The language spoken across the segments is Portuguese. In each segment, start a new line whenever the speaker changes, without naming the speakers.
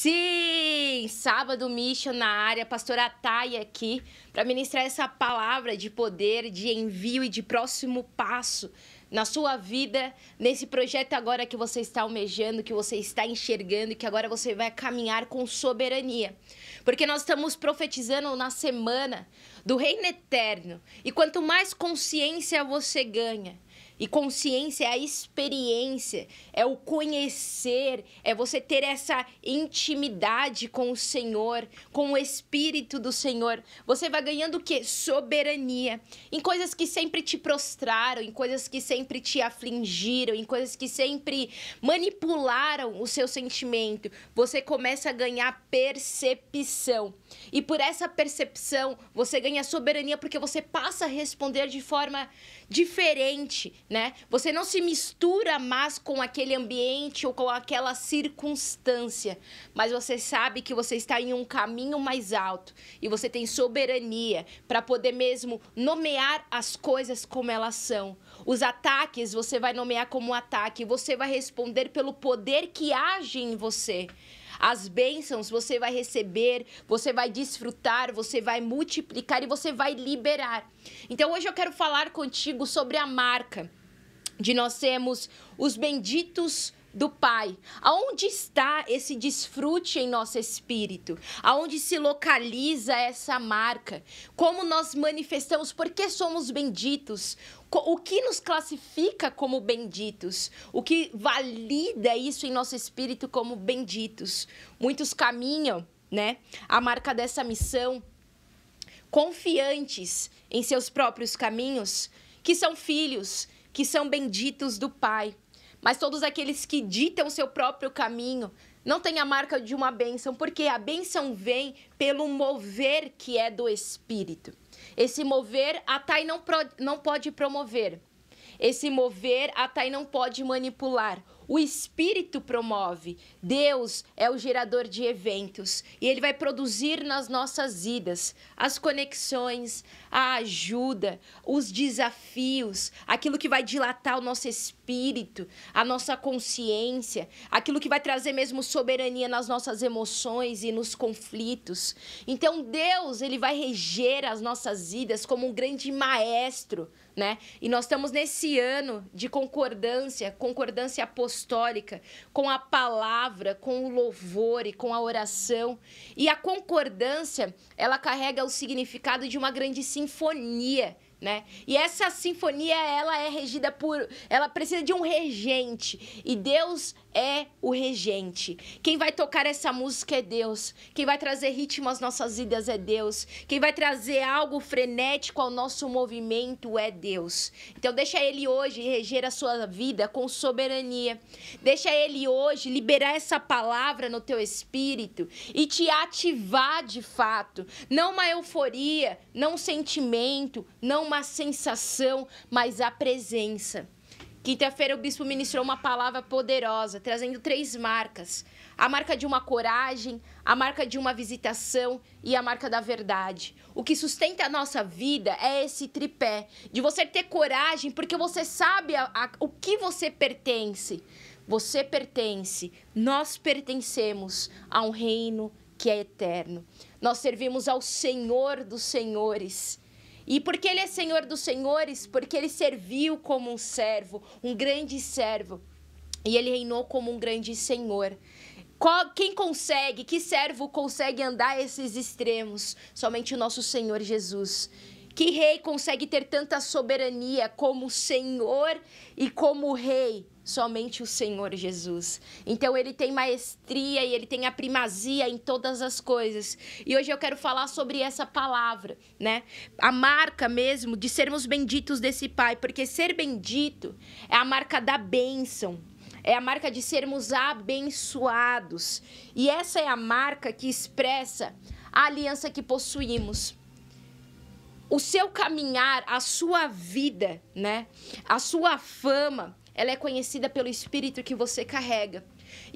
Sim, sábado mission na área, pastora Thay aqui para ministrar essa palavra de poder, de envio e de próximo passo na sua vida, nesse projeto agora que você está almejando, que você está enxergando e que agora você vai caminhar com soberania. Porque nós estamos profetizando na semana do reino eterno. E quanto mais consciência você ganha, e consciência é a experiência, é o conhecer, é você ter essa intimidade com o Senhor, com o Espírito do Senhor. Você vai ganhando o quê? Soberania. Em coisas que sempre te prostraram, em coisas que sempre te afligiram, em coisas que sempre manipularam o seu sentimento. Você começa a ganhar percepção. E por essa percepção, você ganha soberania porque você passa a responder de forma diferente, né? Você não se mistura mais com aquele ambiente ou com aquela circunstância, mas você sabe que você está em um caminho mais alto e você tem soberania para poder mesmo nomear as coisas como elas são. Os ataques você vai nomear como um ataque, você vai responder pelo poder que age em você. As bênçãos você vai receber, você vai desfrutar, você vai multiplicar e você vai liberar. Então hoje eu quero falar contigo sobre a marca de nós sermos os benditos do Pai. Aonde está esse desfrute em nosso espírito? Aonde se localiza essa marca? Como nós manifestamos? Por que somos benditos? o que nos classifica como benditos, o que valida isso em nosso espírito como benditos. Muitos caminham, né? A marca dessa missão, confiantes em seus próprios caminhos, que são filhos, que são benditos do Pai. Mas todos aqueles que ditam seu próprio caminho não tem a marca de uma bênção, porque a bênção vem pelo mover que é do Espírito. Esse mover a Thay não, pro, não pode promover. Esse mover a Thay não pode manipular. O Espírito promove. Deus é o gerador de eventos e ele vai produzir nas nossas vidas as conexões, a ajuda, os desafios, aquilo que vai dilatar o nosso espírito espírito, a nossa consciência, aquilo que vai trazer mesmo soberania nas nossas emoções e nos conflitos. Então Deus, ele vai reger as nossas vidas como um grande maestro, né? E nós estamos nesse ano de concordância, concordância apostólica com a palavra, com o louvor e com a oração. E a concordância, ela carrega o significado de uma grande sinfonia né? E essa sinfonia, ela é regida por, ela precisa de um regente. E Deus é o regente. Quem vai tocar essa música é Deus. Quem vai trazer ritmo às nossas vidas é Deus. Quem vai trazer algo frenético ao nosso movimento é Deus. Então deixa ele hoje reger a sua vida com soberania. Deixa ele hoje liberar essa palavra no teu espírito e te ativar de fato, não uma euforia, não um sentimento, não uma sensação, mas a presença. Quinta-feira, o bispo ministrou uma palavra poderosa, trazendo três marcas: a marca de uma coragem, a marca de uma visitação e a marca da verdade. O que sustenta a nossa vida é esse tripé: de você ter coragem, porque você sabe a, a, o que você pertence. Você pertence, nós pertencemos a um reino que é eterno. Nós servimos ao Senhor dos Senhores e porque ele é Senhor dos Senhores, porque ele serviu como um servo, um grande servo. E ele reinou como um grande Senhor. Qual, quem consegue, que servo consegue andar esses extremos? Somente o nosso Senhor Jesus. Que rei consegue ter tanta soberania como Senhor e como Rei? somente o Senhor Jesus. Então ele tem maestria e ele tem a primazia em todas as coisas. E hoje eu quero falar sobre essa palavra, né? A marca mesmo de sermos benditos desse Pai, porque ser bendito é a marca da bênção. É a marca de sermos abençoados. E essa é a marca que expressa a aliança que possuímos o seu caminhar, a sua vida, né? A sua fama ela é conhecida pelo espírito que você carrega.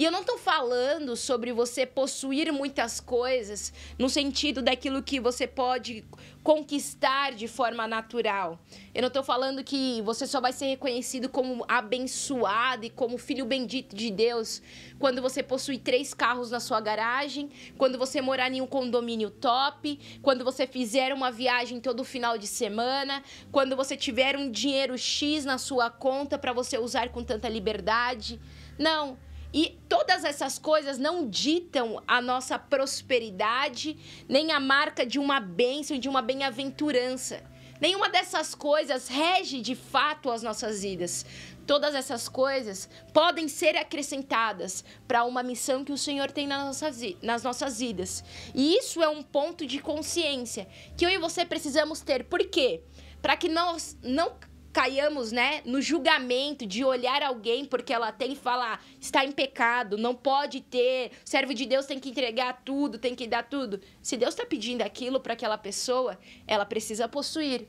E eu não estou falando sobre você possuir muitas coisas no sentido daquilo que você pode conquistar de forma natural. Eu não estou falando que você só vai ser reconhecido como abençoado e como filho bendito de Deus quando você possui três carros na sua garagem, quando você morar em um condomínio top, quando você fizer uma viagem todo final de semana, quando você tiver um dinheiro X na sua conta para você usar com tanta liberdade. Não e todas essas coisas não ditam a nossa prosperidade, nem a marca de uma bênção, de uma bem-aventurança. Nenhuma dessas coisas rege de fato as nossas vidas. Todas essas coisas podem ser acrescentadas para uma missão que o Senhor tem nas nossas, nas nossas vidas. E isso é um ponto de consciência que eu e você precisamos ter. Por quê? Para que nós não caiamos, né, no julgamento de olhar alguém porque ela tem e falar está em pecado, não pode ter, servo de Deus tem que entregar tudo, tem que dar tudo. Se Deus está pedindo aquilo para aquela pessoa, ela precisa possuir.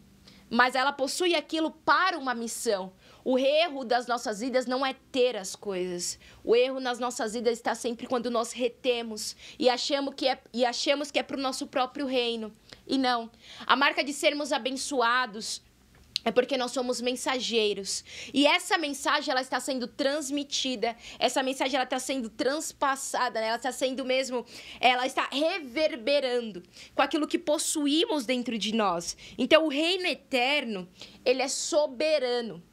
Mas ela possui aquilo para uma missão. O erro das nossas vidas não é ter as coisas. O erro nas nossas vidas está sempre quando nós retemos e achamos que é, e achamos que é para o nosso próprio reino. E não. A marca de sermos abençoados é porque nós somos mensageiros. E essa mensagem ela está sendo transmitida, essa mensagem ela está sendo transpassada, né? ela está sendo mesmo, ela está reverberando com aquilo que possuímos dentro de nós. Então o reino eterno, ele é soberano.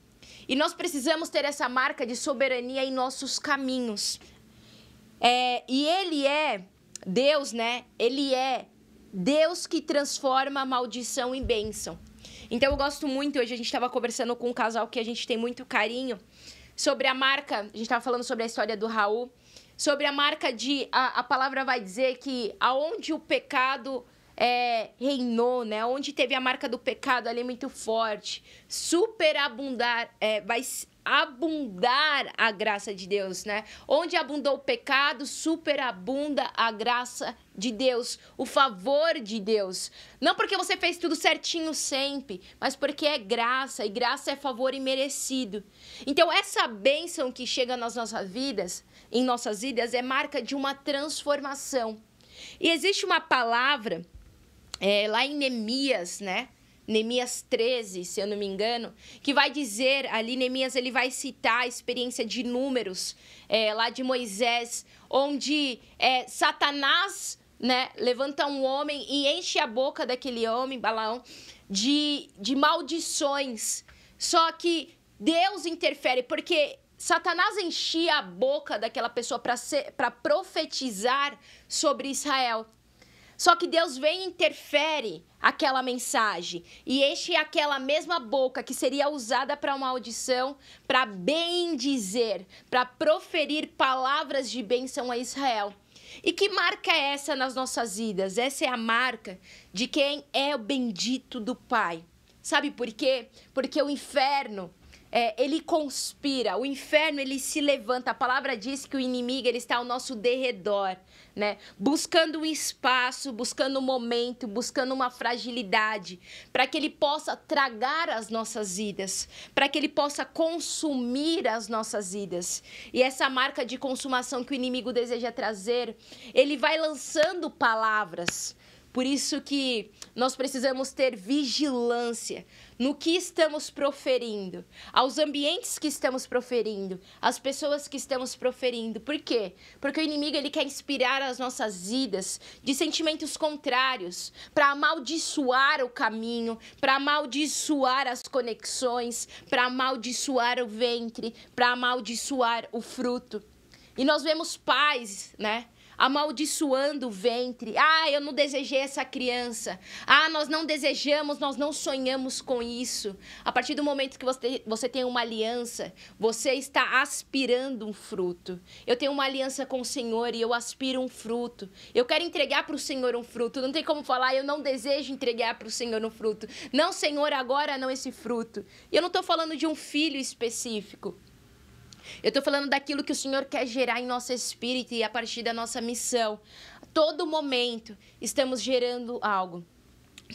E nós precisamos ter essa marca de soberania em nossos caminhos. É, e ele é Deus, né? Ele é Deus que transforma a maldição em bênção. Então eu gosto muito, hoje a gente estava conversando com um casal que a gente tem muito carinho sobre a marca, a gente estava falando sobre a história do Raul, sobre a marca de a, a palavra vai dizer que aonde o pecado é, reinou, né? Onde teve a marca do pecado ali muito forte, superabundar, é, vai abundar a graça de Deus, né? Onde abundou o pecado, superabunda a graça de Deus, o favor de Deus. Não porque você fez tudo certinho sempre, mas porque é graça e graça é favor imerecido. Então essa bênção que chega nas nossas vidas, em nossas vidas, é marca de uma transformação. E existe uma palavra é, lá em Neemias, né? Neemias 13, se eu não me engano, que vai dizer ali, Neemias ele vai citar a experiência de números é, lá de Moisés, onde é, Satanás né, levanta um homem e enche a boca daquele homem, Balaão, de, de maldições. Só que Deus interfere, porque Satanás enchia a boca daquela pessoa para profetizar sobre Israel. Só que Deus vem e interfere aquela mensagem e enche aquela mesma boca que seria usada para uma audição, para bem dizer, para proferir palavras de bênção a Israel. E que marca é essa nas nossas vidas? Essa é a marca de quem é o bendito do Pai. Sabe por quê? Porque o inferno, é, ele conspira, o inferno ele se levanta. A palavra diz que o inimigo ele está ao nosso derredor né? Buscando um espaço, buscando um momento, buscando uma fragilidade, para que ele possa tragar as nossas vidas, para que ele possa consumir as nossas vidas. E essa marca de consumação que o inimigo deseja trazer, ele vai lançando palavras por isso que nós precisamos ter vigilância no que estamos proferindo, aos ambientes que estamos proferindo, às pessoas que estamos proferindo. Por quê? Porque o inimigo ele quer inspirar as nossas vidas de sentimentos contrários, para amaldiçoar o caminho, para amaldiçoar as conexões, para amaldiçoar o ventre, para amaldiçoar o fruto. E nós vemos pais, né? amaldiçoando o ventre. Ah, eu não desejei essa criança. Ah, nós não desejamos, nós não sonhamos com isso. A partir do momento que você, você tem uma aliança, você está aspirando um fruto. Eu tenho uma aliança com o Senhor e eu aspiro um fruto. Eu quero entregar para o Senhor um fruto. Não tem como falar, eu não desejo entregar para o Senhor um fruto. Não, Senhor, agora não esse fruto. E eu não estou falando de um filho específico. Eu estou falando daquilo que o Senhor quer gerar em nosso espírito e a partir da nossa missão. Todo momento estamos gerando algo.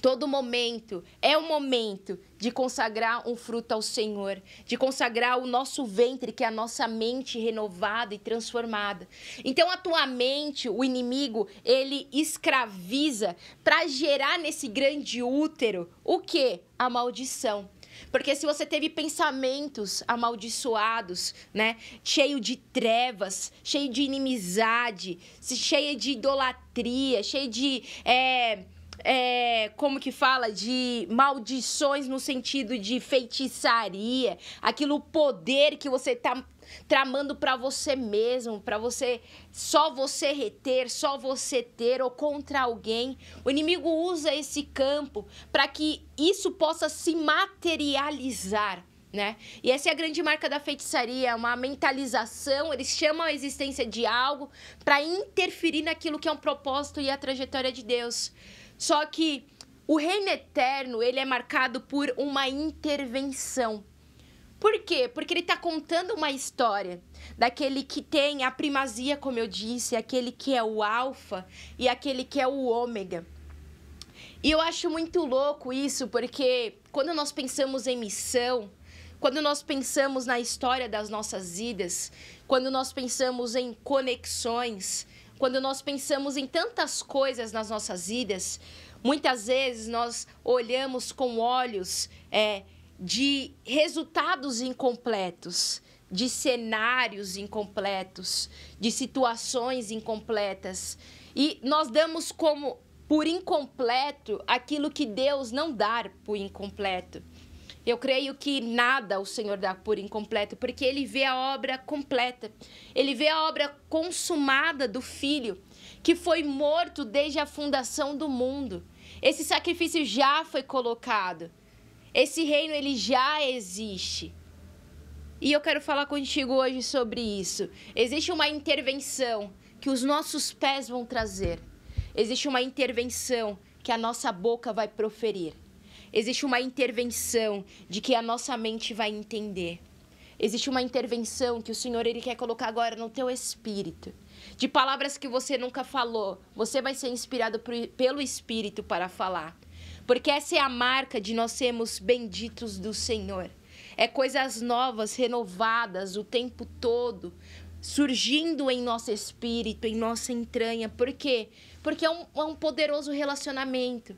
Todo momento é o momento de consagrar um fruto ao Senhor, de consagrar o nosso ventre, que é a nossa mente renovada e transformada. Então, a tua mente, o inimigo, ele escraviza para gerar nesse grande útero o que? A maldição. Porque se você teve pensamentos amaldiçoados, né? Cheio de trevas, cheio de inimizade, cheio de idolatria, cheio de. É, é, como que fala? De maldições no sentido de feitiçaria, aquilo poder que você tá tramando para você mesmo, para você só você reter, só você ter ou contra alguém. O inimigo usa esse campo para que isso possa se materializar. Né? E essa é a grande marca da feitiçaria, uma mentalização, eles chamam a existência de algo para interferir naquilo que é um propósito e a trajetória de Deus. Só que o reino eterno, ele é marcado por uma intervenção. Por quê? Porque ele está contando uma história daquele que tem a primazia, como eu disse, aquele que é o alfa e aquele que é o ômega. E eu acho muito louco isso, porque quando nós pensamos em missão, quando nós pensamos na história das nossas vidas, quando nós pensamos em conexões, quando nós pensamos em tantas coisas nas nossas vidas, muitas vezes nós olhamos com olhos é, de resultados incompletos, de cenários incompletos, de situações incompletas. E nós damos como por incompleto aquilo que Deus não dá por incompleto. Eu creio que nada o Senhor dá por incompleto, porque ele vê a obra completa. Ele vê a obra consumada do filho que foi morto desde a fundação do mundo. Esse sacrifício já foi colocado. Esse reino ele já existe. E eu quero falar contigo hoje sobre isso. Existe uma intervenção que os nossos pés vão trazer. Existe uma intervenção que a nossa boca vai proferir. Existe uma intervenção de que a nossa mente vai entender. Existe uma intervenção que o Senhor ele quer colocar agora no teu espírito. De palavras que você nunca falou, você vai ser inspirado pelo espírito para falar. Porque essa é a marca de nós sermos benditos do Senhor. É coisas novas, renovadas o tempo todo, surgindo em nosso espírito, em nossa entranha. Por quê? Porque é um, é um poderoso relacionamento.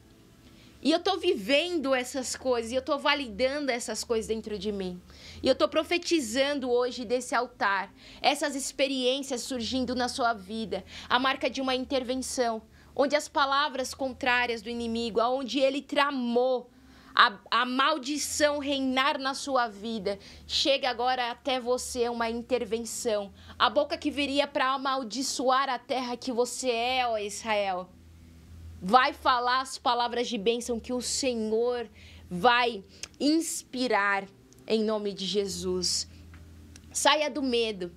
E eu estou vivendo essas coisas, e eu estou validando essas coisas dentro de mim. E eu estou profetizando hoje desse altar, essas experiências surgindo na sua vida, a marca de uma intervenção, onde as palavras contrárias do inimigo, aonde ele tramou a, a, maldição reinar na sua vida, chega agora até você uma intervenção. A boca que viria para amaldiçoar a terra que você é, ó Israel, vai falar as palavras de bênção que o Senhor vai inspirar em nome de Jesus. Saia do medo.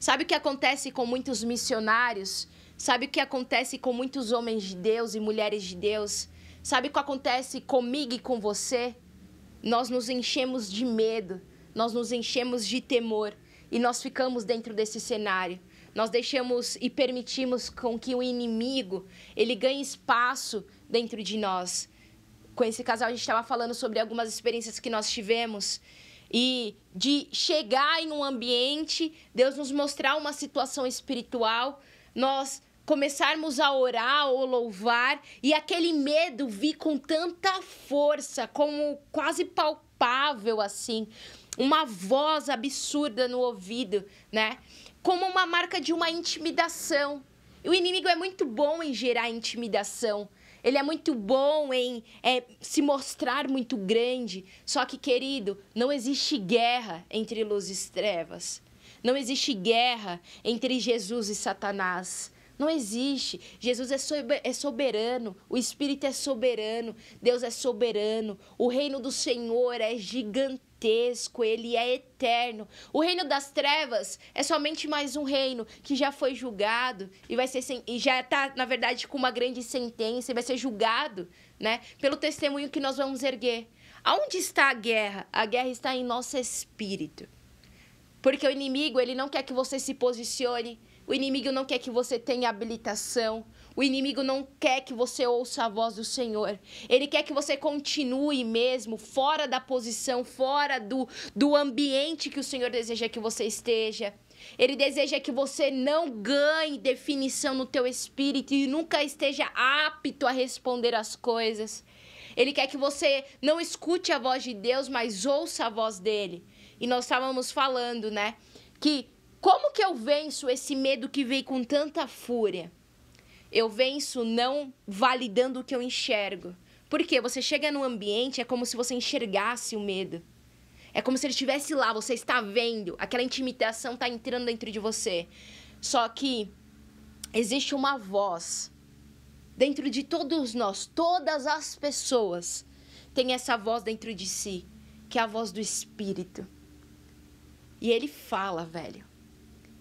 Sabe o que acontece com muitos missionários? Sabe o que acontece com muitos homens de Deus e mulheres de Deus? Sabe o que acontece comigo e com você? Nós nos enchemos de medo, nós nos enchemos de temor e nós ficamos dentro desse cenário. Nós deixamos e permitimos com que o inimigo ele ganhe espaço dentro de nós. Com esse casal a gente estava falando sobre algumas experiências que nós tivemos e de chegar em um ambiente, Deus nos mostrar uma situação espiritual, nós começarmos a orar ou louvar e aquele medo vir com tanta força, como quase palpável assim, uma voz absurda no ouvido, né? Como uma marca de uma intimidação. E o inimigo é muito bom em gerar intimidação. Ele é muito bom em é, se mostrar muito grande. Só que, querido, não existe guerra entre luzes e trevas. Não existe guerra entre Jesus e Satanás. Não existe. Jesus é, é soberano, o Espírito é soberano, Deus é soberano, o reino do Senhor é gigantesco, ele é eterno. O reino das trevas é somente mais um reino que já foi julgado e vai ser sem, e já está, na verdade, com uma grande sentença e vai ser julgado, né, pelo testemunho que nós vamos erguer. Aonde está a guerra? A guerra está em nosso espírito. Porque o inimigo, ele não quer que você se posicione, o inimigo não quer que você tenha habilitação. O inimigo não quer que você ouça a voz do Senhor. Ele quer que você continue mesmo fora da posição, fora do, do ambiente que o Senhor deseja que você esteja. Ele deseja que você não ganhe definição no teu espírito e nunca esteja apto a responder às coisas. Ele quer que você não escute a voz de Deus, mas ouça a voz dele. E nós estávamos falando, né? Que como que eu venço esse medo que veio com tanta fúria? Eu venço não validando o que eu enxergo. Porque você chega num ambiente, é como se você enxergasse o medo. É como se ele estivesse lá, você está vendo, aquela intimidação está entrando dentro de você. Só que existe uma voz dentro de todos nós, todas as pessoas têm essa voz dentro de si, que é a voz do espírito. E ele fala, velho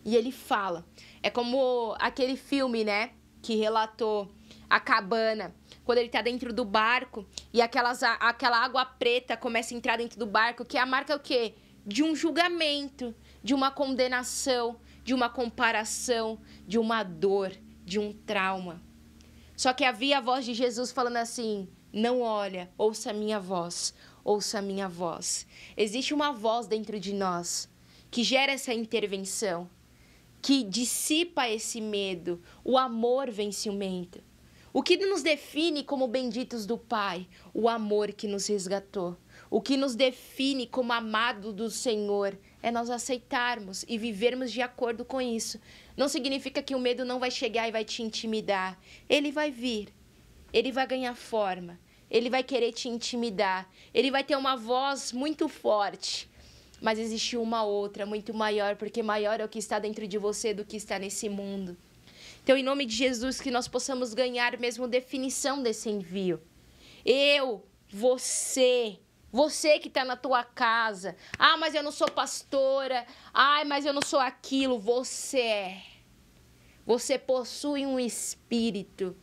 e ele fala. É como aquele filme, né, que relatou a cabana, quando ele tá dentro do barco e aquelas, aquela água preta começa a entrar dentro do barco, que é a marca é o quê? De um julgamento, de uma condenação, de uma comparação, de uma dor, de um trauma. Só que havia a voz de Jesus falando assim: "Não olha, ouça a minha voz, ouça a minha voz". Existe uma voz dentro de nós que gera essa intervenção que dissipa esse medo. O amor vem o O que nos define como benditos do Pai? O amor que nos resgatou. O que nos define como amado do Senhor é nós aceitarmos e vivermos de acordo com isso. Não significa que o medo não vai chegar e vai te intimidar. Ele vai vir. Ele vai ganhar forma. Ele vai querer te intimidar. Ele vai ter uma voz muito forte mas existe uma outra muito maior, porque maior é o que está dentro de você do que está nesse mundo. Então, em nome de Jesus, que nós possamos ganhar mesmo definição desse envio. Eu, você, você que está na tua casa. Ah, mas eu não sou pastora. Ai, mas eu não sou aquilo. Você é. Você possui um espírito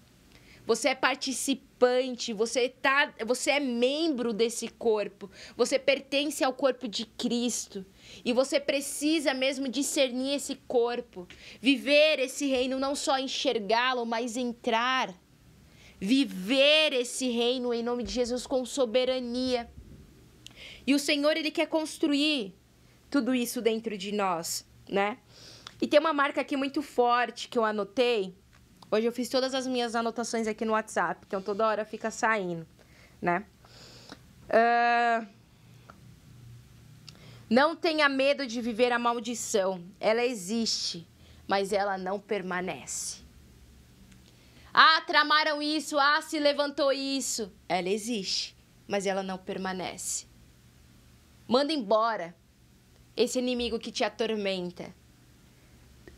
você é participante, você tá, você é membro desse corpo, você pertence ao corpo de Cristo. E você precisa mesmo discernir esse corpo, viver esse reino, não só enxergá-lo, mas entrar. Viver esse reino em nome de Jesus com soberania. E o Senhor, ele quer construir tudo isso dentro de nós, né? E tem uma marca aqui muito forte que eu anotei, Hoje eu fiz todas as minhas anotações aqui no WhatsApp, então toda hora fica saindo, né? Uh... Não tenha medo de viver a maldição. Ela existe, mas ela não permanece. Ah, tramaram isso, ah, se levantou isso. Ela existe, mas ela não permanece. Manda embora esse inimigo que te atormenta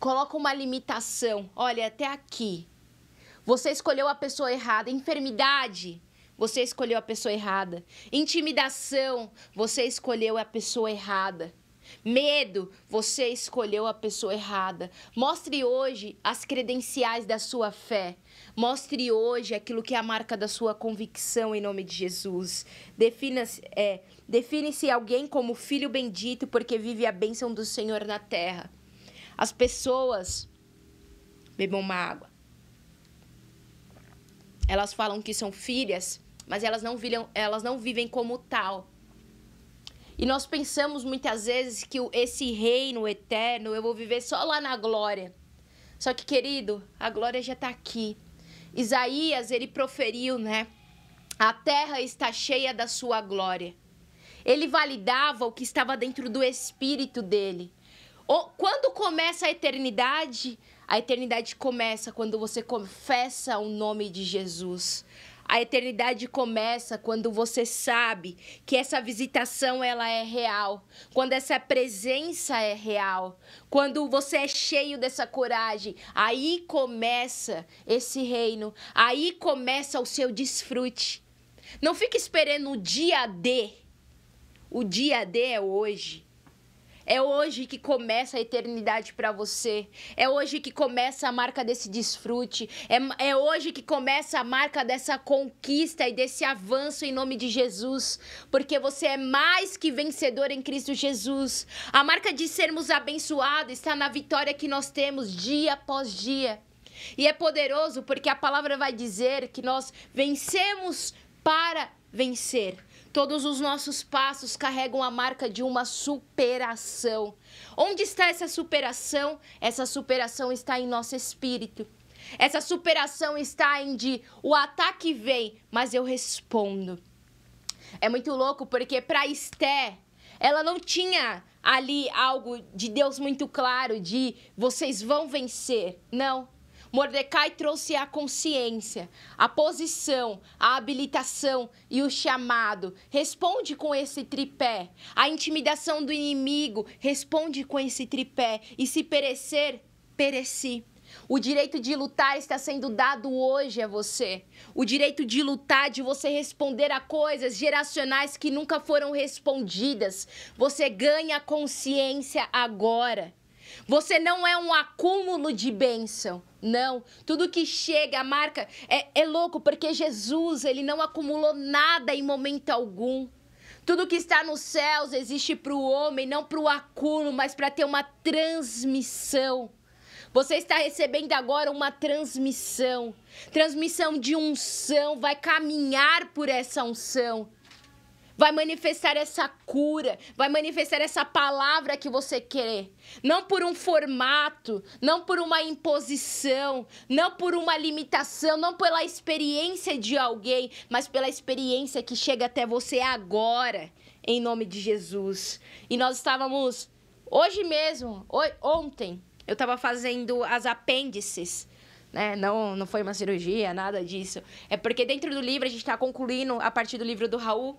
coloca uma limitação. Olha, até aqui. Você escolheu a pessoa errada. Enfermidade, você escolheu a pessoa errada. Intimidação, você escolheu a pessoa errada. Medo, você escolheu a pessoa errada. Mostre hoje as credenciais da sua fé. Mostre hoje aquilo que é a marca da sua convicção em nome de Jesus. Defina-se é, define alguém como filho bendito porque vive a bênção do Senhor na terra. As pessoas bebam uma água. Elas falam que são filhas, mas elas não, viram, elas não vivem como tal. E nós pensamos muitas vezes que esse reino eterno eu vou viver só lá na glória. Só que, querido, a glória já está aqui. Isaías, ele proferiu, né? A terra está cheia da sua glória. Ele validava o que estava dentro do espírito dele quando começa a eternidade? A eternidade começa quando você confessa o nome de Jesus. A eternidade começa quando você sabe que essa visitação ela é real, quando essa presença é real, quando você é cheio dessa coragem, aí começa esse reino, aí começa o seu desfrute. Não fique esperando o dia D. O dia D é hoje. É hoje que começa a eternidade para você. É hoje que começa a marca desse desfrute. É, é hoje que começa a marca dessa conquista e desse avanço em nome de Jesus. Porque você é mais que vencedor em Cristo Jesus. A marca de sermos abençoados está na vitória que nós temos dia após dia. E é poderoso porque a palavra vai dizer que nós vencemos para vencer. Todos os nossos passos carregam a marca de uma superação. Onde está essa superação? Essa superação está em nosso espírito. Essa superação está em de o ataque vem, mas eu respondo. É muito louco porque para Esté, ela não tinha ali algo de Deus muito claro de vocês vão vencer. Não. Mordecai trouxe a consciência, a posição, a habilitação e o chamado. Responde com esse tripé. A intimidação do inimigo, responde com esse tripé. E se perecer, pereci. O direito de lutar está sendo dado hoje a você. O direito de lutar, de você responder a coisas geracionais que nunca foram respondidas. Você ganha consciência agora. Você não é um acúmulo de bênção. Não, tudo que chega, a marca é, é louco porque Jesus ele não acumulou nada em momento algum. Tudo que está nos céus existe para o homem, não para o acúmulo, mas para ter uma transmissão. Você está recebendo agora uma transmissão. Transmissão de unção, vai caminhar por essa unção vai manifestar essa cura, vai manifestar essa palavra que você quer. Não por um formato, não por uma imposição, não por uma limitação, não pela experiência de alguém, mas pela experiência que chega até você agora, em nome de Jesus. E nós estávamos hoje mesmo, ontem, eu estava fazendo as apêndices né? Não, não foi uma cirurgia, nada disso. É porque dentro do livro a gente está concluindo a partir do livro do Raul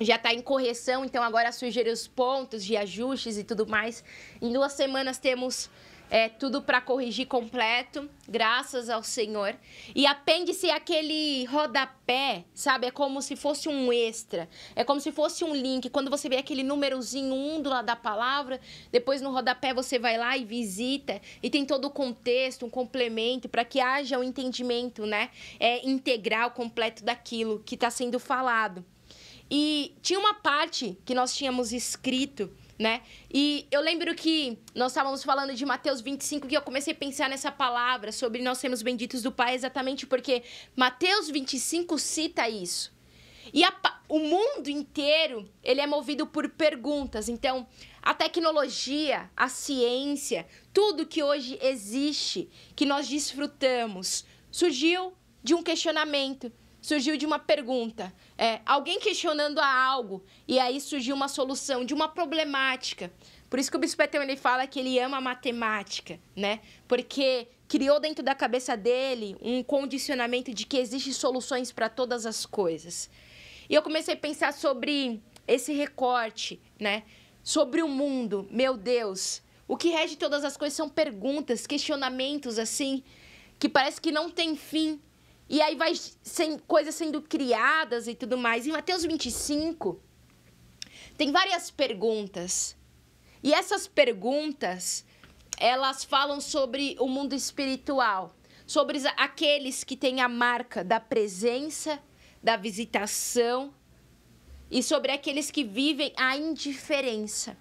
já está em correção, então agora surgiram os pontos de ajustes e tudo mais. Em duas semanas temos é, tudo para corrigir completo, graças ao Senhor. E apêndice é aquele rodapé, sabe? É como se fosse um extra, é como se fosse um link. Quando você vê aquele númerozinho um do lado da palavra, depois no rodapé você vai lá e visita, e tem todo o contexto, um complemento, para que haja o um entendimento, né? É, integral, completo daquilo que está sendo falado. E tinha uma parte que nós tínhamos escrito, né? E eu lembro que nós estávamos falando de Mateus 25 e eu comecei a pensar nessa palavra sobre nós sermos benditos do Pai exatamente porque Mateus 25 cita isso. E a, o mundo inteiro, ele é movido por perguntas. Então, a tecnologia, a ciência, tudo que hoje existe, que nós desfrutamos, surgiu de um questionamento, surgiu de uma pergunta, é, alguém questionando a algo, e aí surgiu uma solução de uma problemática. Por isso que o Bispetão ele fala que ele ama a matemática, né? Porque criou dentro da cabeça dele um condicionamento de que existem soluções para todas as coisas. E eu comecei a pensar sobre esse recorte, né? Sobre o mundo, meu Deus. O que rege todas as coisas são perguntas, questionamentos assim, que parece que não tem fim, e aí vai sem, coisas sendo criadas e tudo mais. Em Mateus 25, tem várias perguntas. E essas perguntas, elas falam sobre o mundo espiritual, sobre aqueles que têm a marca da presença, da visitação e sobre aqueles que vivem a indiferença.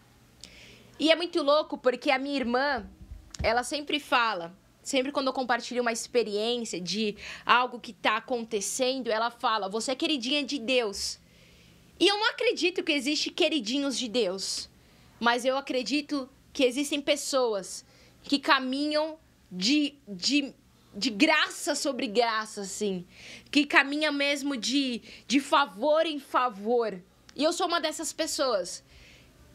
E é muito louco porque a minha irmã, ela sempre fala sempre quando eu compartilho uma experiência de algo que está acontecendo, ela fala: Você é queridinha de Deus. E eu não acredito que existem queridinhos de Deus, mas eu acredito que existem pessoas que caminham de, de, de graça sobre graça, assim, que caminha mesmo de, de favor em favor. E eu sou uma dessas pessoas.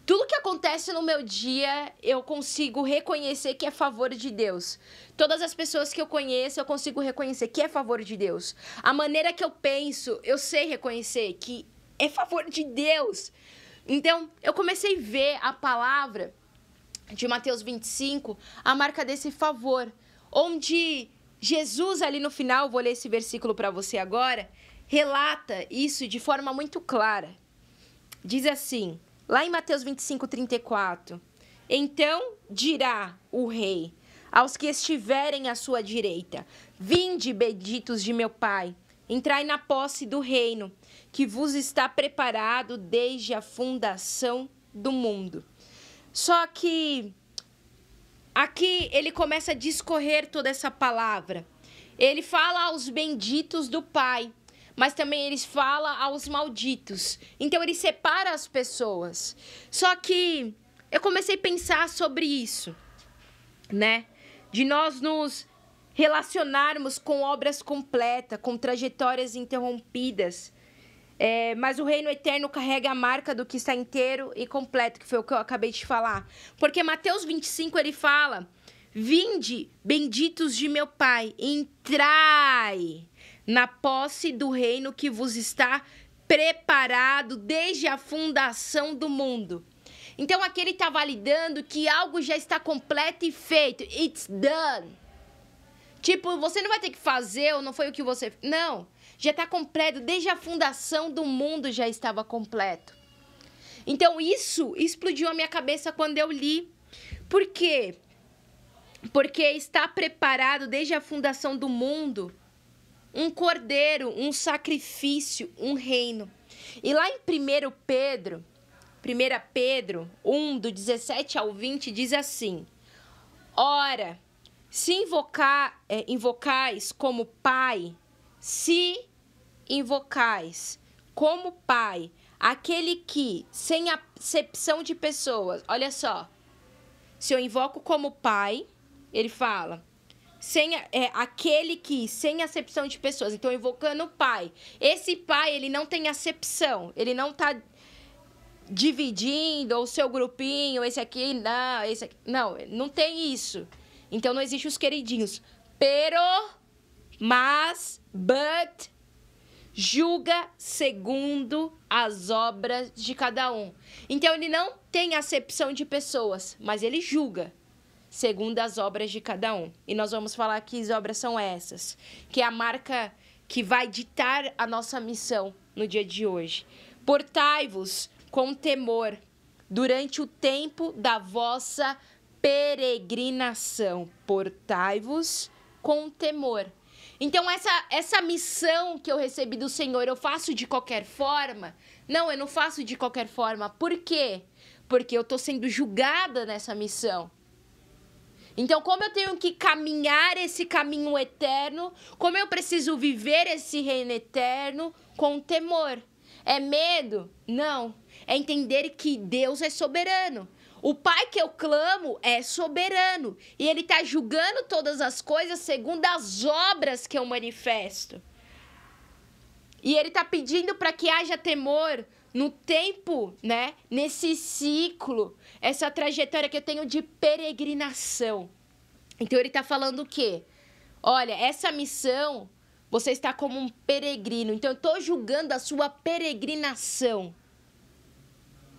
Tudo que acontece no meu dia, eu consigo reconhecer que é favor de Deus. Todas as pessoas que eu conheço, eu consigo reconhecer que é favor de Deus. A maneira que eu penso, eu sei reconhecer que é favor de Deus. Então, eu comecei a ver a palavra de Mateus 25, a marca desse favor, onde Jesus ali no final, vou ler esse versículo para você agora, relata isso de forma muito clara. Diz assim: Lá em Mateus 25, 34. Então dirá o rei aos que estiverem à sua direita: Vinde, benditos de meu Pai, entrai na posse do reino, que vos está preparado desde a fundação do mundo. Só que aqui ele começa a discorrer toda essa palavra. Ele fala aos benditos do Pai mas também eles falam aos malditos. Então ele separa as pessoas. Só que eu comecei a pensar sobre isso, né? De nós nos relacionarmos com obras completas, com trajetórias interrompidas. É, mas o reino eterno carrega a marca do que está inteiro e completo, que foi o que eu acabei de falar. Porque Mateus 25 ele fala: Vinde, benditos de meu Pai, entrai na posse do reino que vos está preparado desde a fundação do mundo. Então aqui ele está validando que algo já está completo e feito. It's done. Tipo, você não vai ter que fazer ou não foi o que você. Não. Já está completo. Desde a fundação do mundo já estava completo. Então isso explodiu a minha cabeça quando eu li. Por quê? Porque está preparado desde a fundação do mundo um cordeiro, um sacrifício, um reino. E lá em 1 Pedro, 1 Pedro 1, do 17 ao 20, diz assim: Ora, se invocar, é, eh, invocais como Pai, se invocais como Pai, aquele que, sem acepção de pessoas, olha só, se eu invoco como Pai, ele fala sem é, aquele que, sem acepção de pessoas. Então, invocando o pai. Esse pai, ele não tem acepção. Ele não tá dividindo, o seu grupinho, esse aqui, não, esse aqui. Não, não tem isso. Então, não existe os queridinhos. Pero, mas, but, julga segundo as obras de cada um. Então, ele não tem acepção de pessoas, mas ele julga segundo as obras de cada um. E nós vamos falar que as obras são essas, que é a marca que vai ditar a nossa missão no dia de hoje. Portai-vos com temor durante o tempo da vossa peregrinação. Portai-vos com temor. Então, essa, essa missão que eu recebi do Senhor, eu faço de qualquer forma? Não, eu não faço de qualquer forma. Por quê? Porque eu estou sendo julgada nessa missão. Então, como eu tenho que caminhar esse caminho eterno, como eu preciso viver esse reino eterno com temor. É medo? Não. É entender que Deus é soberano. O Pai que eu clamo é soberano. E Ele está julgando todas as coisas segundo as obras que eu manifesto. E Ele está pedindo para que haja temor, no tempo, né? Nesse ciclo, essa trajetória que eu tenho de peregrinação. Então ele está falando o quê? Olha, essa missão, você está como um peregrino. Então eu estou julgando a sua peregrinação.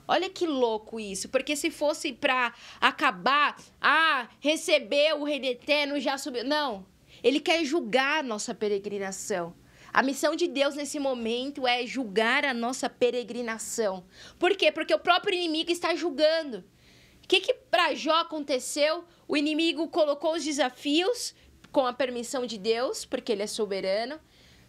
Olha que louco isso, porque se fosse para acabar, ah, receber o reino eterno, já subiu. Não, ele quer julgar a nossa peregrinação. A missão de Deus nesse momento é julgar a nossa peregrinação. Por quê? Porque o próprio inimigo está julgando. O que, que para Jó aconteceu? O inimigo colocou os desafios com a permissão de Deus, porque ele é soberano.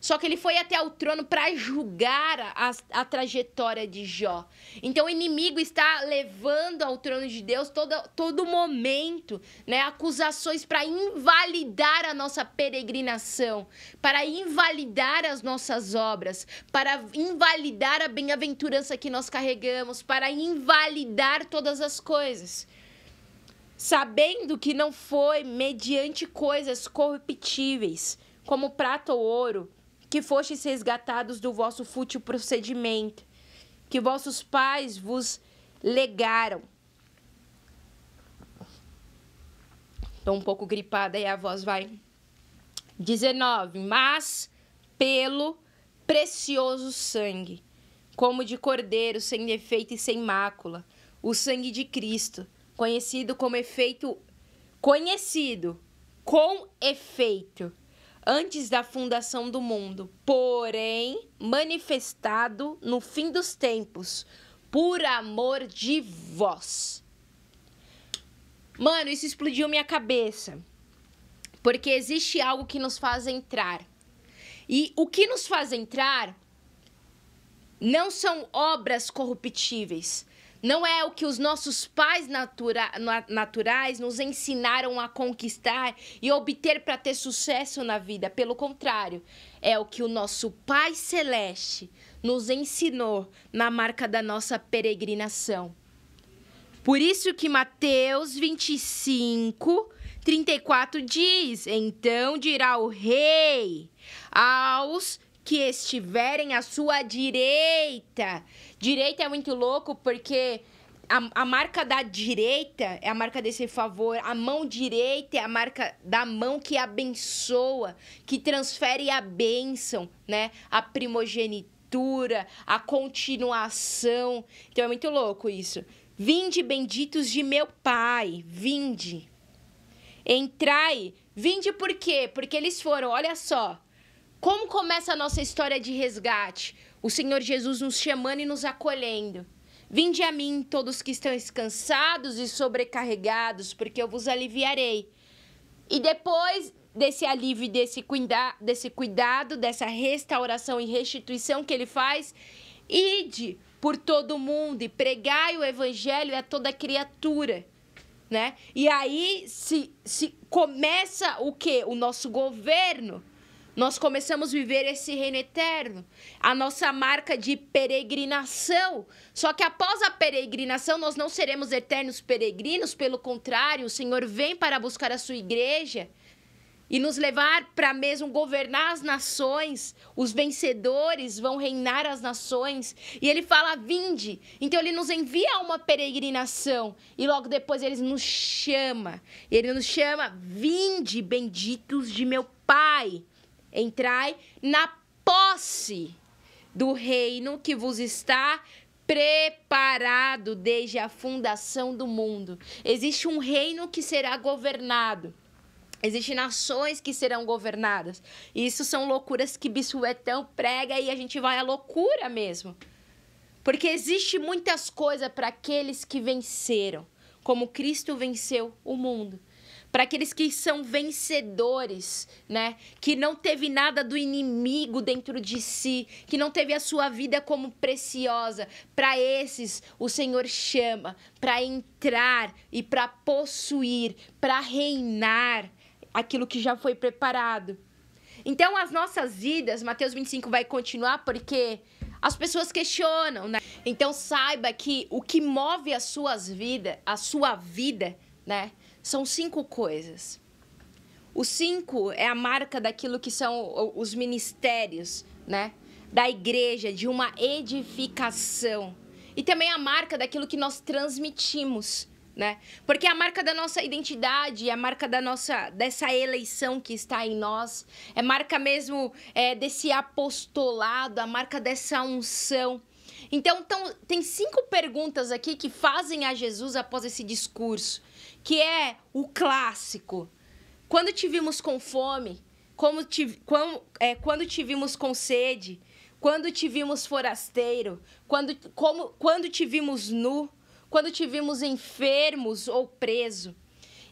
Só que ele foi até o trono para julgar a, a, trajetória de Jó. Então o inimigo está levando ao trono de Deus todo, todo momento, né? Acusações para invalidar a nossa peregrinação, para invalidar as nossas obras, para invalidar a bem-aventurança que nós carregamos, para invalidar todas as coisas sabendo que não foi mediante coisas corruptíveis, como prata ou ouro, que fostes resgatados do vosso fútil procedimento, que vossos pais vos legaram. Estou um pouco gripada e a voz vai. 19. Mas pelo precioso sangue, como de cordeiro, sem defeito e sem mácula, o sangue de Cristo, conhecido como efeito. Conhecido com efeito antes da fundação do mundo, porém manifestado no fim dos tempos, por amor de vós. Mano, isso explodiu minha cabeça. Porque existe algo que nos faz entrar. E o que nos faz entrar não são obras corruptíveis, não é o que os nossos pais natura, naturais nos ensinaram a conquistar e obter para ter sucesso na vida. Pelo contrário, é o que o nosso Pai Celeste nos ensinou na marca da nossa peregrinação. Por isso que Mateus 25, 34 diz: Então dirá o rei aos que estiverem à sua direita. Direita é muito louco porque a, a, marca da direita é a marca desse favor. A mão direita é a marca da mão que abençoa, que transfere a bênção, né? A primogenitura, a continuação. Então é muito louco isso. Vinde, benditos de meu Pai, vinde. Entrai. Vinde por quê? Porque eles foram, olha só, como começa a nossa história de resgate? O Senhor Jesus nos chamando e nos acolhendo. Vinde a mim, todos que estão cansados e sobrecarregados, porque eu vos aliviarei. E depois desse alívio, desse, cuida desse cuidado, dessa restauração e restituição que ele faz, ide por todo o mundo e pregai o evangelho a toda criatura né? E aí se, se começa o que? O nosso governo nós começamos a viver esse reino eterno, a nossa marca de peregrinação. Só que após a peregrinação, nós não seremos eternos peregrinos, pelo contrário, o Senhor vem para buscar a sua igreja e nos levar para mesmo governar as nações. Os vencedores vão reinar as nações. E ele fala: "Vinde". Então ele nos envia a uma peregrinação e logo depois ele nos chama. Ele nos chama: "Vinde, benditos de meu Pai". Entrai na posse do reino que vos está preparado desde a fundação do mundo. Existe um reino que será governado. Existem nações que serão governadas. Isso são loucuras que Bissuetão prega e a gente vai à loucura mesmo. Porque existe muitas coisas para aqueles que venceram, como Cristo venceu o mundo para aqueles que são vencedores, né? Que não teve nada do inimigo dentro de si, que não teve a sua vida como preciosa. Para esses, o Senhor chama para entrar e para possuir, para reinar aquilo que já foi preparado. Então, as nossas vidas, Mateus 25 vai continuar porque as pessoas questionam, né? Então, saiba que o que move as suas vidas, a sua vida, né? são cinco coisas. O cinco é a marca daquilo que são os ministérios, né? Da igreja, de uma edificação. E também a marca daquilo que nós transmitimos, né? Porque a marca da nossa identidade, a marca da nossa dessa eleição que está em nós, é marca mesmo é, desse apostolado, a marca dessa unção. Então, tão, tem cinco perguntas aqui que fazem a Jesus após esse discurso que é o clássico. Quando te vimos com fome, como te, quando, é, quando te vimos com sede, quando te vimos forasteiro, quando, como, quando te vimos nu, quando te vimos enfermos ou preso.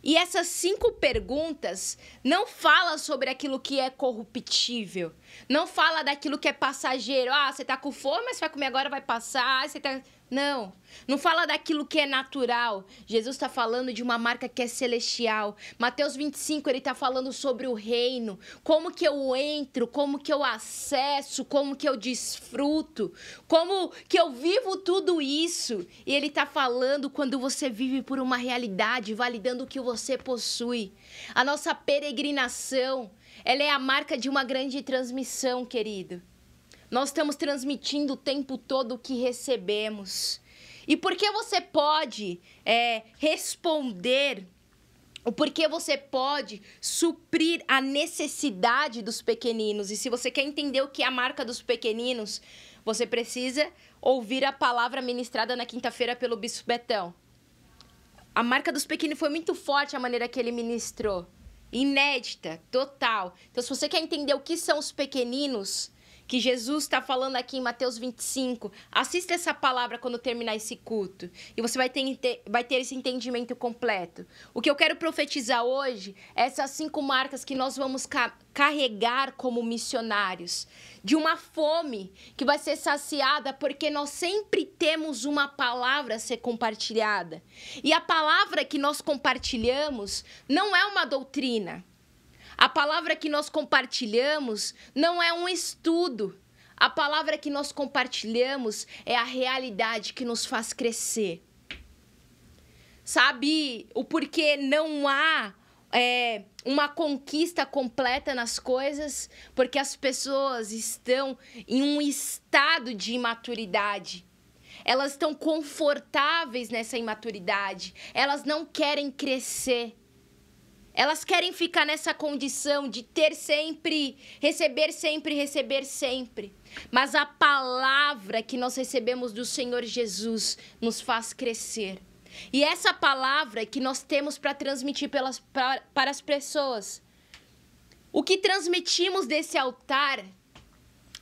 E essas cinco perguntas não falam sobre aquilo que é corruptível, não fala daquilo que é passageiro. Ah, você tá com fome, mas vai comer agora, vai passar. Você tá... Não. Não fala daquilo que é natural. Jesus está falando de uma marca que é celestial. Mateus 25, ele está falando sobre o reino. Como que eu entro, como que eu acesso, como que eu desfruto, como que eu vivo tudo isso. E ele está falando quando você vive por uma realidade, validando o que você possui. A nossa peregrinação ela é a marca de uma grande transmissão, querido. Nós estamos transmitindo o tempo todo o que recebemos. E porque você pode é, responder, o porquê você pode suprir a necessidade dos pequeninos. E se você quer entender o que é a marca dos pequeninos, você precisa ouvir a palavra ministrada na quinta-feira pelo Bispo Betão. A marca dos pequeninos foi muito forte a maneira que ele ministrou. Inédita, total. Então, se você quer entender o que são os pequeninos, que Jesus está falando aqui em Mateus 25. Assista essa palavra quando terminar esse culto e você vai ter, vai ter esse entendimento completo. O que eu quero profetizar hoje é essas cinco marcas que nós vamos ca carregar como missionários de uma fome que vai ser saciada porque nós sempre temos uma palavra a ser compartilhada. E a palavra que nós compartilhamos não é uma doutrina. A palavra que nós compartilhamos não é um estudo. A palavra que nós compartilhamos é a realidade que nos faz crescer. Sabe o porquê não há é, uma conquista completa nas coisas? Porque as pessoas estão em um estado de imaturidade. Elas estão confortáveis nessa imaturidade. Elas não querem crescer. Elas querem ficar nessa condição de ter sempre, receber sempre, receber sempre. Mas a palavra que nós recebemos do Senhor Jesus nos faz crescer. E essa palavra que nós temos para transmitir pelas, pra, para as pessoas. O que transmitimos desse altar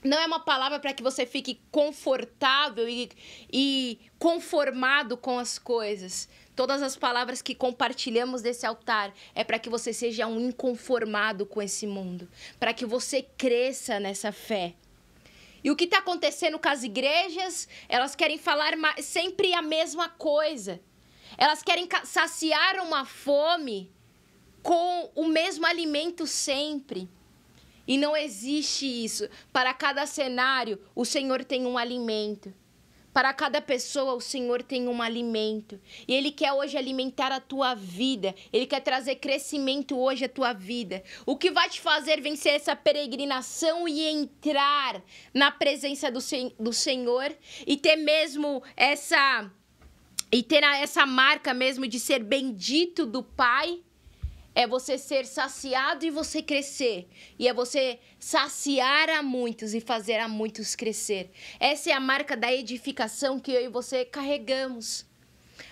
não é uma palavra para que você fique confortável e, e, conformado com as coisas. Todas as palavras que compartilhamos desse altar é para que você seja um inconformado com esse mundo, para que você cresça nessa fé. E o que está acontecendo com as igrejas? Elas querem falar sempre a mesma coisa. Elas querem saciar uma fome com o mesmo alimento sempre. E não existe isso. Para cada cenário, o Senhor tem um alimento. Para cada pessoa, o Senhor tem um alimento. E Ele quer hoje alimentar a tua vida. Ele quer trazer crescimento hoje à tua vida. O que vai te fazer vencer essa peregrinação e entrar na presença do, sen do Senhor e ter mesmo essa. E ter essa marca mesmo de ser bendito do Pai é você ser saciado e você crescer. E é você saciar a muitos e fazer a muitos crescer. Essa é a marca da edificação que eu e você carregamos.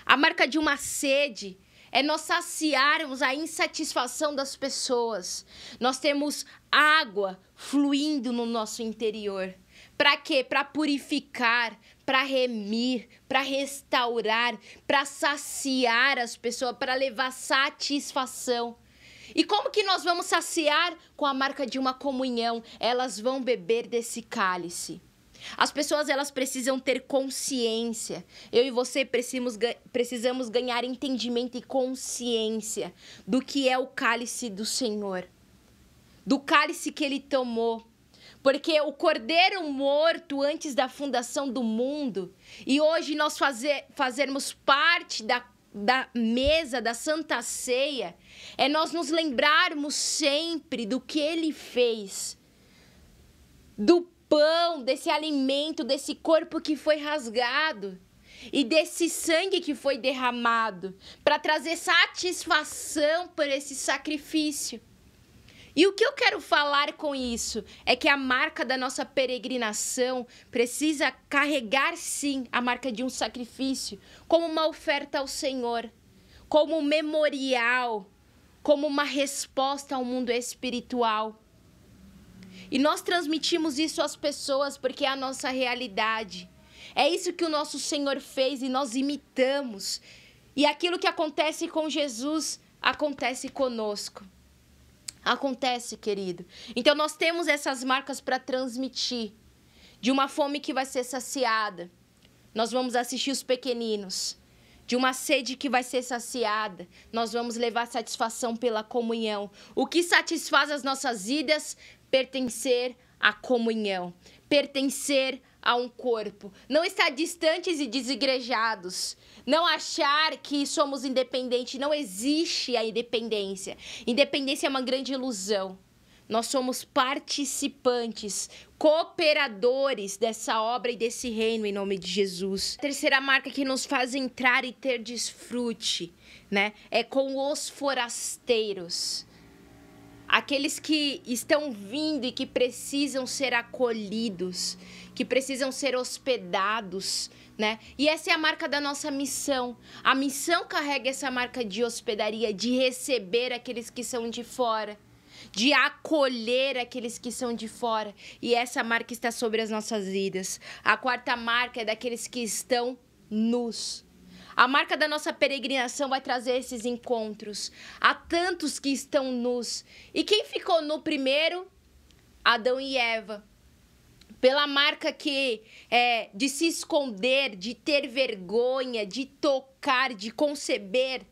A marca de uma sede é nós saciarmos a insatisfação das pessoas. Nós temos água fluindo no nosso interior. Para quê? Para purificar, para remir, para restaurar, para saciar as pessoas, para levar satisfação. E como que nós vamos saciar com a marca de uma comunhão? Elas vão beber desse cálice. As pessoas elas precisam ter consciência. Eu e você precisamos, precisamos ganhar entendimento e consciência do que é o cálice do Senhor, do cálice que Ele tomou, porque o cordeiro morto antes da fundação do mundo, e hoje nós fazer, fazermos parte da, da mesa da Santa Ceia, é nós nos lembrarmos sempre do que ele fez, do pão, desse alimento, desse corpo que foi rasgado e desse sangue que foi derramado, para trazer satisfação por esse sacrifício. E o que eu quero falar com isso é que a marca da nossa peregrinação precisa carregar sim a marca de um sacrifício, como uma oferta ao Senhor, como um memorial, como uma resposta ao mundo espiritual. E nós transmitimos isso às pessoas porque é a nossa realidade. É isso que o nosso Senhor fez e nós imitamos. E aquilo que acontece com Jesus acontece conosco. Acontece, querido. Então nós temos essas marcas para transmitir de uma fome que vai ser saciada. Nós vamos assistir os pequeninos. De uma sede que vai ser saciada, nós vamos levar satisfação pela comunhão. O que satisfaz as nossas vidas? Pertencer à comunhão, pertencer a um corpo, não estar distantes e desigrejados, não achar que somos independentes, não existe a independência. Independência é uma grande ilusão. Nós somos participantes, cooperadores dessa obra e desse reino em nome de Jesus. A terceira marca que nos faz entrar e ter desfrute, né, é com os forasteiros aqueles que estão vindo e que precisam ser acolhidos, que precisam ser hospedados, né? E essa é a marca da nossa missão. A missão carrega essa marca de hospedaria, de receber aqueles que são de fora, de acolher aqueles que são de fora. E essa marca está sobre as nossas vidas. A quarta marca é daqueles que estão nos. A marca da nossa peregrinação vai trazer esses encontros. Há tantos que estão nus. E quem ficou no primeiro? Adão e Eva. Pela marca que é de se esconder, de ter vergonha, de tocar, de conceber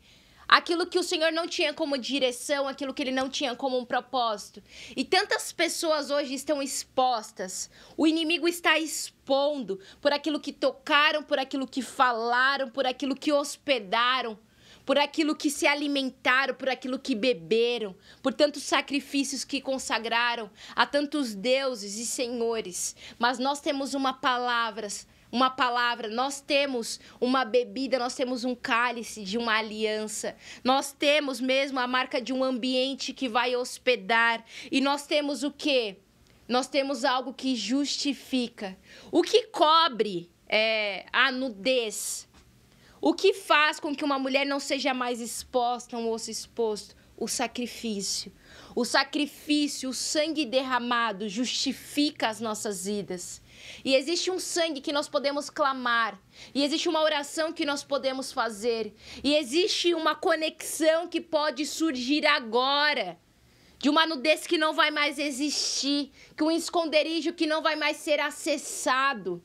aquilo que o Senhor não tinha como direção, aquilo que ele não tinha como um propósito. E tantas pessoas hoje estão expostas. O inimigo está expondo por aquilo que tocaram, por aquilo que falaram, por aquilo que hospedaram, por aquilo que se alimentaram, por aquilo que beberam, por tantos sacrifícios que consagraram a tantos deuses e senhores. Mas nós temos uma palavra uma palavra, nós temos uma bebida, nós temos um cálice de uma aliança, nós temos mesmo a marca de um ambiente que vai hospedar, e nós temos o quê? Nós temos algo que justifica. O que cobre é, a nudez? O que faz com que uma mulher não seja mais exposta, um osso exposto? O sacrifício. O sacrifício, o sangue derramado justifica as nossas vidas. E existe um sangue que nós podemos clamar. E existe uma oração que nós podemos fazer. E existe uma conexão que pode surgir agora. De uma nudez que não vai mais existir. Que um esconderijo que não vai mais ser acessado.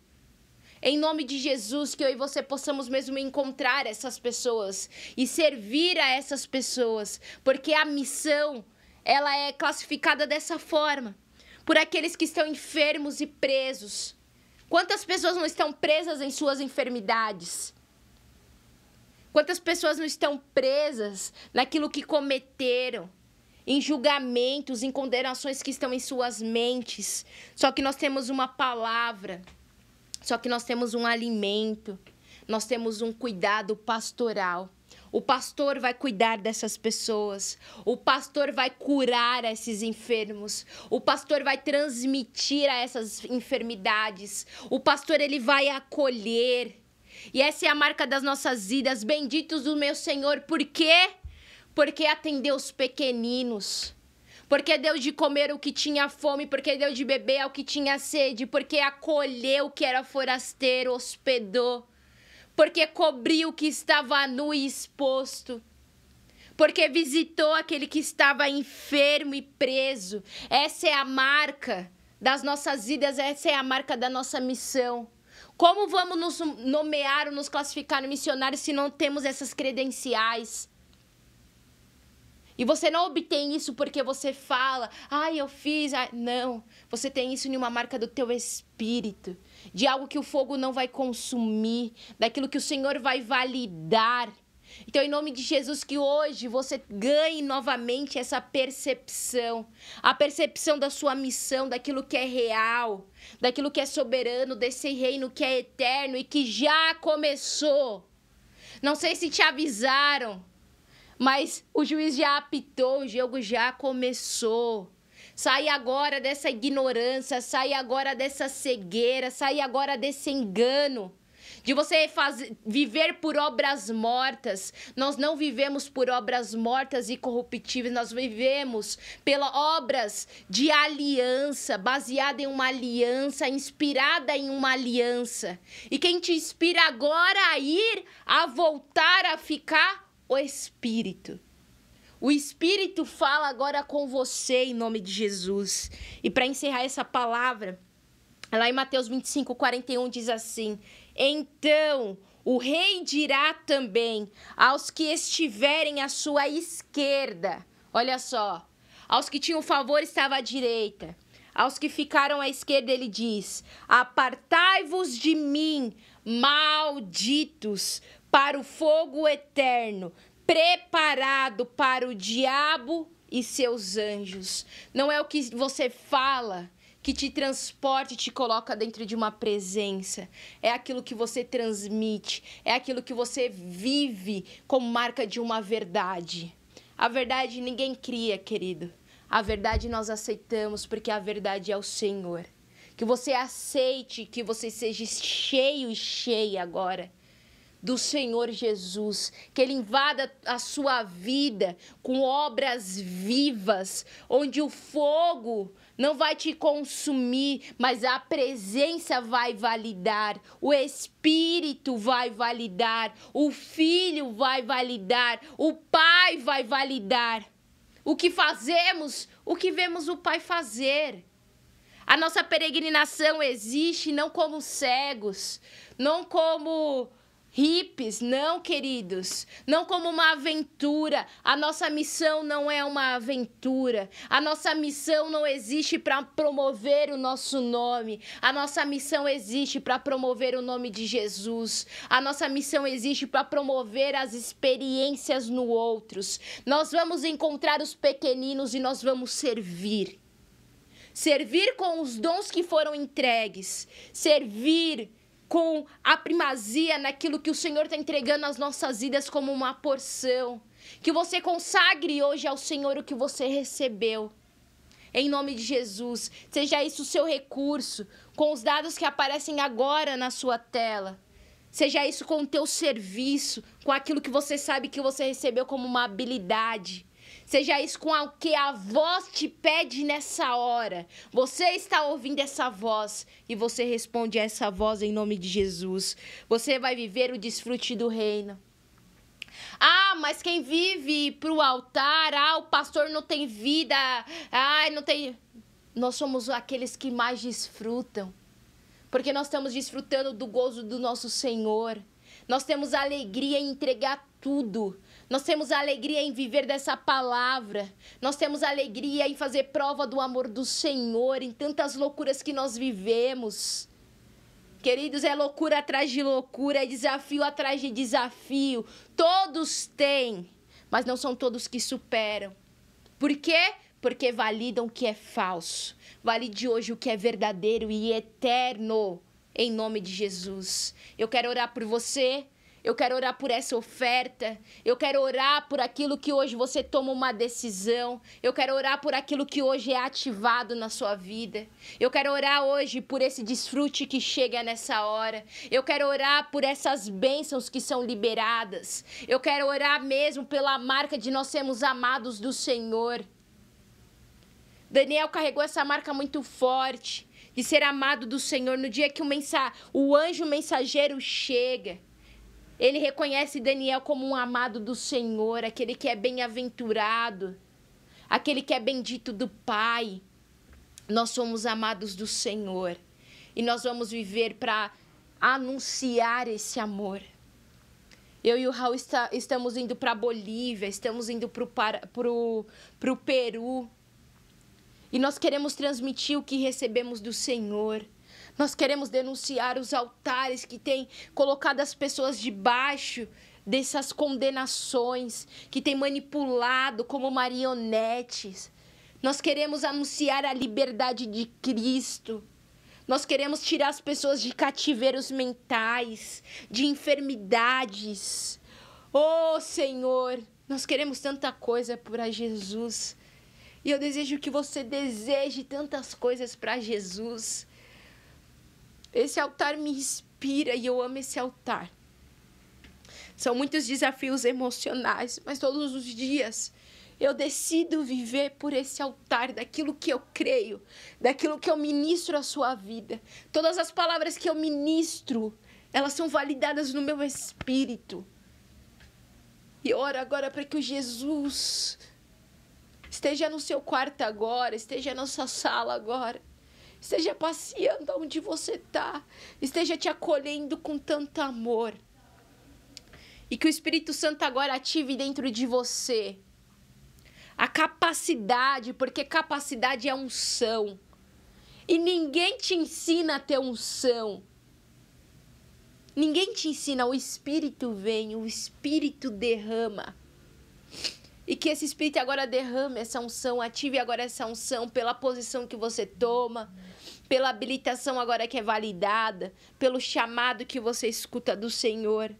Em nome de Jesus, que eu e você possamos mesmo encontrar essas pessoas e servir a essas pessoas, porque a missão ela é classificada dessa forma por aqueles que estão enfermos e presos. Quantas pessoas não estão presas em suas enfermidades? Quantas pessoas não estão presas naquilo que cometeram, em julgamentos, em condenações que estão em suas mentes? Só que nós temos uma palavra, só que nós temos um alimento, nós temos um cuidado pastoral. O pastor vai cuidar dessas pessoas. O pastor vai curar esses enfermos. O pastor vai transmitir a essas enfermidades. O pastor ele vai acolher. E essa é a marca das nossas vidas. Benditos o meu Senhor. Por quê? Porque atendeu os pequeninos. Porque deu de comer o que tinha fome, porque deu de beber ao que tinha sede, porque acolheu o que era forasteiro, hospedou porque cobriu o que estava nu e exposto, porque visitou aquele que estava enfermo e preso. Essa é a marca das nossas vidas, essa é a marca da nossa missão. Como vamos nos nomear ou nos classificar missionários se não temos essas credenciais? E você não obtém isso porque você fala, ai, eu fiz. Não. Você tem isso em uma marca do teu espírito, de algo que o fogo não vai consumir, daquilo que o Senhor vai validar. Então, em nome de Jesus, que hoje você ganhe novamente essa percepção a percepção da sua missão, daquilo que é real, daquilo que é soberano, desse reino que é eterno e que já começou. Não sei se te avisaram mas o juiz já apitou, o jogo já começou. Sai agora dessa ignorância, sai agora dessa cegueira, sai agora desse engano. De você fazer, viver por obras mortas. Nós não vivemos por obras mortas e corruptíveis, nós vivemos pelas obras de aliança, baseada em uma aliança, inspirada em uma aliança. E quem te inspira agora a ir, a voltar, a ficar, o Espírito. O Espírito fala agora com você em nome de Jesus. E para encerrar essa palavra, lá em Mateus 25, 41 diz assim: Então o rei dirá também aos que estiverem à sua esquerda. Olha só, aos que tinham favor estava à direita. Aos que ficaram à esquerda, ele diz: Apartai-vos de mim, malditos, para o fogo eterno, preparado para o diabo e seus anjos. Não é o que você fala que te transporte e te coloca dentro de uma presença. É aquilo que você transmite, é aquilo que você vive como marca de uma verdade. A verdade ninguém cria, querido. A verdade nós aceitamos porque a verdade é o Senhor. Que você aceite, que você seja cheio e cheia agora do Senhor Jesus, que Ele invada a sua vida com obras vivas, onde o fogo não vai te consumir, mas a presença vai validar, o Espírito vai validar, o Filho vai validar, o Pai vai validar. O que fazemos, o que vemos o Pai fazer. A nossa peregrinação existe não como cegos, não como hippies, não, queridos. Não como uma aventura. A nossa missão não é uma aventura. A nossa missão não existe para promover o nosso nome. A nossa missão existe para promover o nome de Jesus. A nossa missão existe para promover as experiências no outros. Nós vamos encontrar os pequeninos e nós vamos servir. Servir com os dons que foram entregues. Servir com a primazia naquilo que o Senhor está entregando às nossas vidas como uma porção. Que você consagre hoje ao Senhor o que você recebeu. Em nome de Jesus, seja isso o seu recurso, com os dados que aparecem agora na sua tela. Seja isso com o teu serviço, com aquilo que você sabe que você recebeu como uma habilidade. Seja isso com o que a voz te pede nessa hora. Você está ouvindo essa voz e você responde a essa voz em nome de Jesus. Você vai viver o desfrute do reino. Ah, mas quem vive pro altar, ah, o pastor não tem vida, ah, não tem. Nós somos aqueles que mais desfrutam, porque nós estamos desfrutando do gozo do nosso Senhor. Nós temos alegria em entregar tudo. Nós temos alegria em viver dessa palavra. Nós temos alegria em fazer prova do amor do Senhor em tantas loucuras que nós vivemos. Queridos, é loucura atrás de loucura, é desafio atrás de desafio. Todos têm, mas não são todos que superam. Por quê? Porque validam o que é falso. Valide hoje o que é verdadeiro e eterno. Em nome de Jesus. Eu quero orar por você eu quero orar por essa oferta, eu quero orar por aquilo que hoje você toma uma decisão, eu quero orar por aquilo que hoje é ativado na sua vida, eu quero orar hoje por esse desfrute que chega nessa hora, eu quero orar por essas bênçãos que são liberadas, eu quero orar mesmo pela marca de nós sermos amados do Senhor. Daniel carregou essa marca muito forte de ser amado do Senhor no dia que o, mensa... o anjo mensageiro chega. Ele reconhece Daniel como um amado do Senhor, aquele que é bem-aventurado, aquele que é bendito do Pai. Nós somos amados do Senhor e nós vamos viver para anunciar esse amor. Eu e o Raul está, estamos indo para a Bolívia, estamos indo para o Peru. E nós queremos transmitir o que recebemos do Senhor. Nós queremos denunciar os altares que têm colocado as pessoas debaixo dessas condenações, que têm manipulado como marionetes. Nós queremos anunciar a liberdade de Cristo. Nós queremos tirar as pessoas de cativeiros mentais, de enfermidades. Oh, Senhor, nós queremos tanta coisa para Jesus. E eu desejo que você deseje tantas coisas para Jesus. Esse altar me inspira e eu amo esse altar. São muitos desafios emocionais, mas todos os dias eu decido viver por esse altar daquilo que eu creio, daquilo que eu ministro à sua vida. Todas as palavras que eu ministro, elas são validadas no meu espírito. E oro agora para que o Jesus esteja no seu quarto agora, esteja na sua sala agora esteja passeando onde você está, esteja te acolhendo com tanto amor. E que o Espírito Santo agora ative dentro de você a capacidade, porque capacidade é unção. E ninguém te ensina a ter unção. Ninguém te ensina, o Espírito vem, o Espírito derrama. E que esse Espírito agora derrame essa unção, ative agora essa unção pela posição que você toma, pela habilitação agora que é validada, pelo chamado que você escuta do Senhor.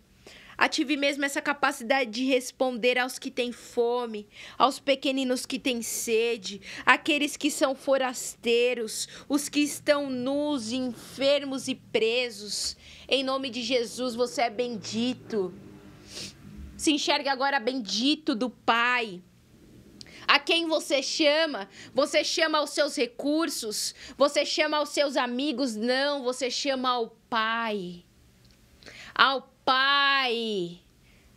Ative mesmo essa capacidade de responder aos que têm fome, aos pequeninos que têm sede, aqueles que são forasteiros, os que estão nus, enfermos e presos. Em nome de Jesus, você é bendito. Se enxerga agora bendito do Pai a quem você chama. Você chama aos seus recursos, você chama aos seus amigos, não, você chama ao Pai. Ao Pai.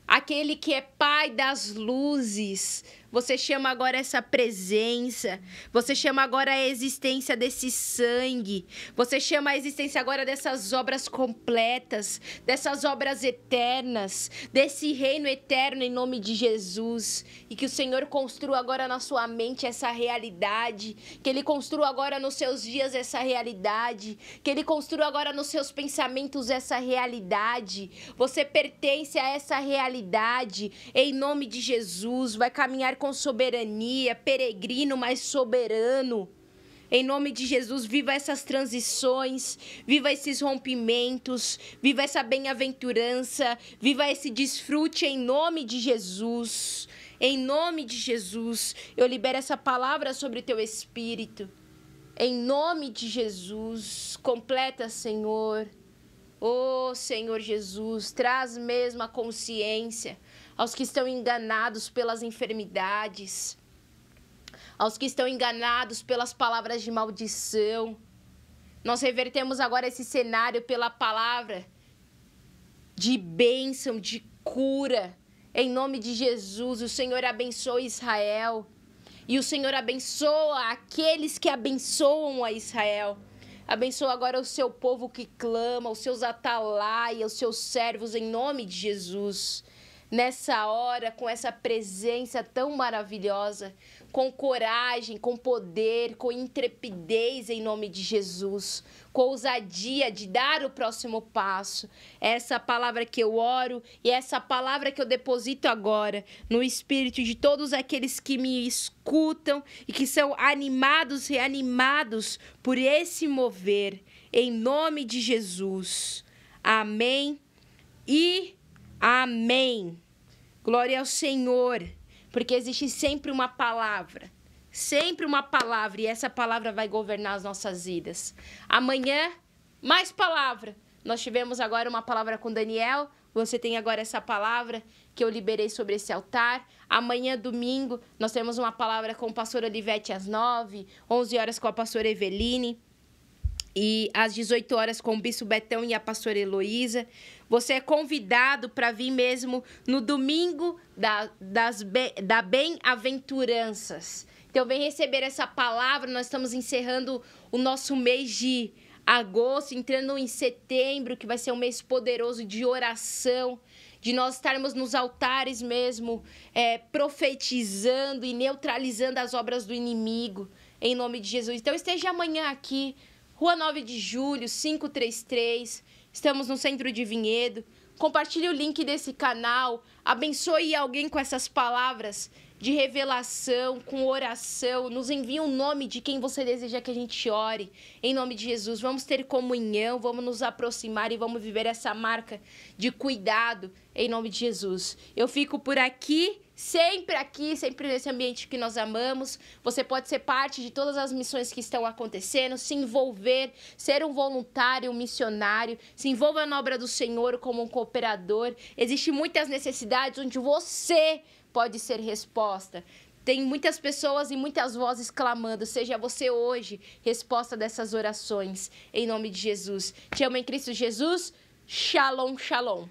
Aquele que é Pai das luzes. Você chama agora essa presença. Você chama agora a existência desse sangue. Você chama a existência agora dessas obras completas, dessas obras eternas, desse reino eterno em nome de Jesus. E que o Senhor construa agora na sua mente essa realidade. Que Ele construa agora nos seus dias essa realidade. Que Ele construa agora nos seus pensamentos essa realidade. Você pertence a essa realidade. Em nome de Jesus, vai caminhar com soberania, peregrino, mas soberano. Em nome de Jesus, viva essas transições, viva esses rompimentos, viva essa bem-aventurança, viva esse desfrute em nome de Jesus. Em nome de Jesus, eu libero essa palavra sobre teu espírito. Em nome de Jesus, completa, Senhor. Oh, Senhor Jesus, traz mesmo a consciência aos que estão enganados pelas enfermidades, aos que estão enganados pelas palavras de maldição. Nós revertemos agora esse cenário pela palavra de bênção, de cura. Em nome de Jesus, o Senhor abençoa Israel. E o Senhor abençoa aqueles que abençoam a Israel. Abençoa agora o seu povo que clama, os seus atalaias, os seus servos, em nome de Jesus nessa hora, com essa presença tão maravilhosa, com coragem, com poder, com intrepidez em nome de Jesus, com ousadia de dar o próximo passo. É essa palavra que eu oro e é essa palavra que eu deposito agora no espírito de todos aqueles que me escutam e que são animados e por esse mover em nome de Jesus. Amém. E Amém. Glória ao Senhor, porque existe sempre uma palavra. Sempre uma palavra e essa palavra vai governar as nossas vidas. Amanhã, mais palavra. Nós tivemos agora uma palavra com Daniel, você tem agora essa palavra que eu liberei sobre esse altar. Amanhã, domingo, nós temos uma palavra com o pastor Olivete às nove, onze horas com a pastora Eveline. E às 18 horas com o Bispo Betão e a pastora Heloísa. Você é convidado para vir mesmo no domingo da, das, da Bem-Aventuranças. Então, vem receber essa palavra. Nós estamos encerrando o nosso mês de agosto, entrando em setembro, que vai ser um mês poderoso de oração de nós estarmos nos altares mesmo, é, profetizando e neutralizando as obras do inimigo, em nome de Jesus. Então, esteja amanhã aqui Rua 9 de Julho, 533. Estamos no centro de Vinhedo. Compartilhe o link desse canal. Abençoe alguém com essas palavras de revelação, com oração. Nos envie o um nome de quem você deseja que a gente ore. Em nome de Jesus, vamos ter comunhão, vamos nos aproximar e vamos viver essa marca de cuidado. Em nome de Jesus. Eu fico por aqui sempre aqui, sempre nesse ambiente que nós amamos. Você pode ser parte de todas as missões que estão acontecendo, se envolver, ser um voluntário, um missionário, se envolva na obra do Senhor como um cooperador. Existem muitas necessidades onde você pode ser resposta. Tem muitas pessoas e muitas vozes clamando, seja você hoje resposta dessas orações, em nome de Jesus. Te amo em Cristo Jesus. Shalom, shalom.